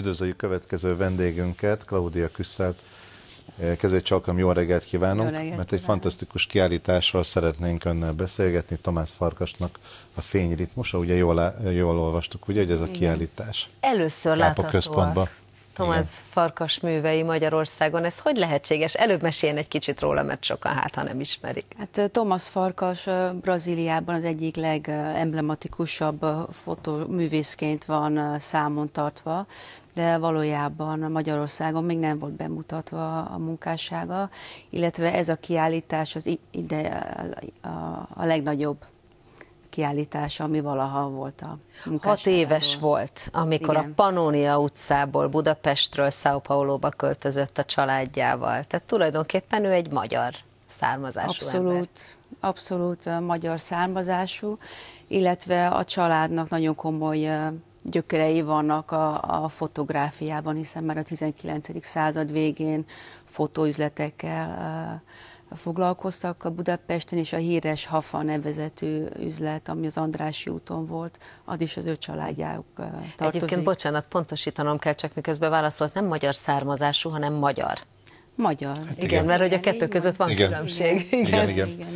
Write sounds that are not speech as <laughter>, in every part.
Üdvözöljük következő vendégünket, Claudia Küsszelt. Eh, Kezdjét Csalkam, jó reggelt kívánunk, jó reggelt mert kívánok. egy fantasztikus kiállításról szeretnénk önnel beszélgetni, Tomás Farkasnak a fényritmusa, ugye jól, jól olvastuk, ugye, hogy ez a Igen. kiállítás. Először láthatóak. központban. Thomas Igen. Farkas művei Magyarországon. Ez hogy lehetséges? Előbb meséljen egy kicsit róla, mert sokan hát, ha nem ismerik. Hát Thomas Farkas Brazíliában az egyik legemblematikusabb fotoművészként van számon tartva, de valójában Magyarországon még nem volt bemutatva a munkássága, illetve ez a kiállítás az ide a legnagyobb kiállítás, ami valaha volt a Hat éves volt, amikor Igen. a Panónia utcából Budapestről São Paulo-ba költözött a családjával. Tehát tulajdonképpen ő egy magyar származású Abszolút. Ember abszolút magyar származású, illetve a családnak nagyon komoly gyökerei vannak a, a fotográfiában, hiszen már a 19. század végén fotóüzletekkel foglalkoztak a Budapesten, és a híres Hafa nevezetű üzlet, ami az Andrási úton volt, az is az ő családjáuk tartozik. Egyébként, bocsánat, pontosítanom kell, csak miközben válaszolt, nem magyar származású, hanem magyar. Magyar. Hát igen, igen, mert hogy a kettő között van igen. különbség. Igen, igen. igen. igen.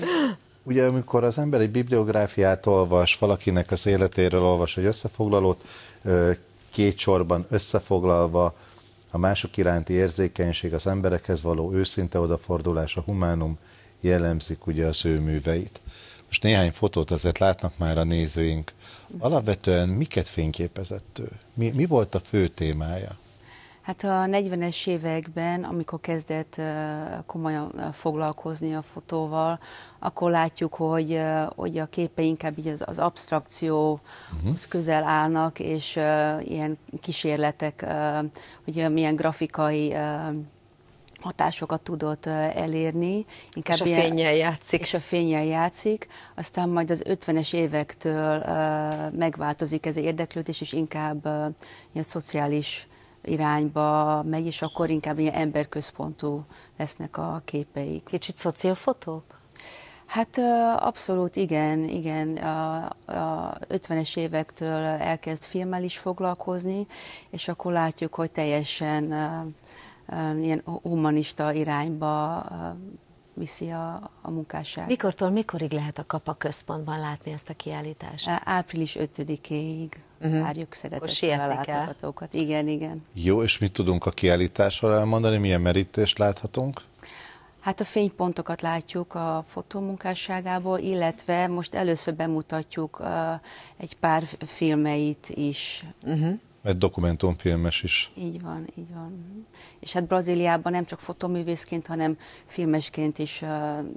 Ugye, amikor az ember egy bibliográfiát olvas, valakinek az életéről olvas egy összefoglalót, két sorban összefoglalva a mások iránti érzékenység, az emberekhez való őszinte odafordulás, a humánum jellemzik ugye az ő műveit. Most néhány fotót azért látnak már a nézőink. Alapvetően miket fényképezett ő? Mi, mi volt a fő témája? Hát a 40-es években, amikor kezdett komolyan foglalkozni a fotóval, akkor látjuk, hogy, hogy a képe inkább így az, az abstrakcióhoz mhm. uh-huh. közel állnak, és uh, ilyen kísérletek, uh, hogy milyen grafikai uh, hatásokat tudott elérni. Inkább és a fényjel játszik. És a fényjel játszik. Aztán majd az 50-es évektől megváltozik ez az érdeklődés, és inkább ilyen szociális irányba megy, és akkor inkább ilyen emberközpontú lesznek a képeik. Kicsit szociofotók? Hát abszolút igen, igen. A, a 50-es évektől elkezd filmmel is foglalkozni, és akkor látjuk, hogy teljesen ilyen humanista irányba viszi a, a munkását. Mikortól mikorig lehet a Kapa Központban látni ezt a kiállítást? Április 5-éig uh-huh. Mhm. várjuk szeretettel a látogatókat. Igen, igen. Jó, és mit tudunk a kiállításról elmondani? Milyen merítést láthatunk? Hát a fénypontokat látjuk a fotómunkásságából, illetve most először bemutatjuk uh, egy pár filmeit is. Uh-huh. Mert dokumentumfilmes is. Így van, így van. És hát Brazíliában nem csak fotoművészként, hanem filmesként is uh,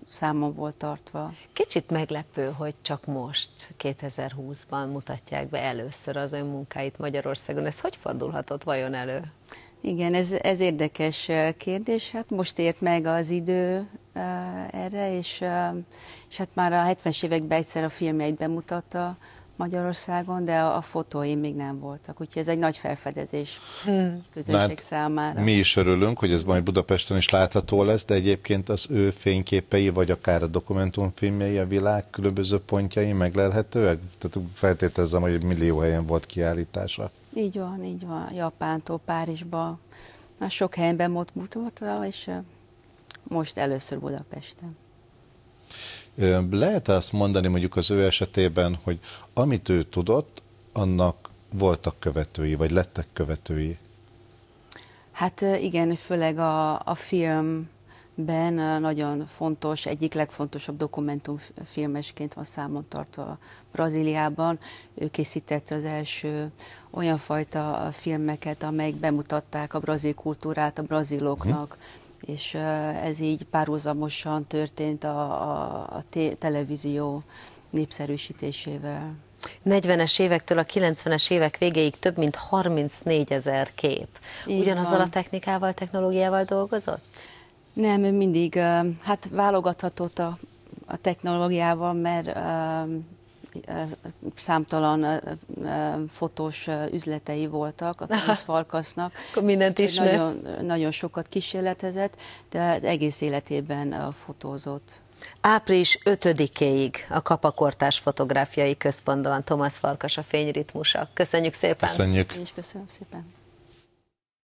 számon volt tartva. Kicsit meglepő, hogy csak most, 2020-ban mutatják be először az ön munkáit Magyarországon. Ez hogy fordulhatott vajon elő? Igen, ez, ez érdekes kérdés. Hát most ért meg az idő uh, erre, és, uh, és hát már a 70-es években egyszer a filmjeit bemutatta, Magyarországon, de a, a fotóim még nem voltak, úgyhogy ez egy nagy felfedezés hmm. közönség Mert számára. Mi is örülünk, hogy ez majd Budapesten is látható lesz, de egyébként az ő fényképei, vagy akár a dokumentumfilmjei a világ különböző pontjai meglelhetőek? Tehát feltételezem, hogy millió helyen volt kiállítása. Így van, így van. Japántól Párizsba. Már sok helyen bemutatva, és most először Budapesten lehet azt mondani mondjuk az ő esetében, hogy amit ő tudott, annak voltak követői, vagy lettek követői? Hát igen, főleg a, a film Ben nagyon fontos, egyik legfontosabb dokumentumfilmesként van számon tartva Brazíliában. Ő készítette az első olyan fajta filmeket, amelyek bemutatták a brazil kultúrát a braziloknak. Hm és ez így párhuzamosan történt a, a, a televízió népszerűsítésével. 40-es évektől a 90-es évek végéig több mint 34 ezer kép. Így Ugyanazzal van. a technikával, technológiával dolgozott? Nem, mindig hát válogathatott a, a technológiával, mert számtalan fotós üzletei voltak a <laughs> Thomas Farkasnak. Akkor mindent is Nagyon, nagyon sokat kísérletezett, de az egész életében fotózott. Április 5-éig a Kapakortás Fotográfiai Központban Thomas Farkas a fényritmusa. Köszönjük szépen! Köszönjük! Én is köszönöm szépen!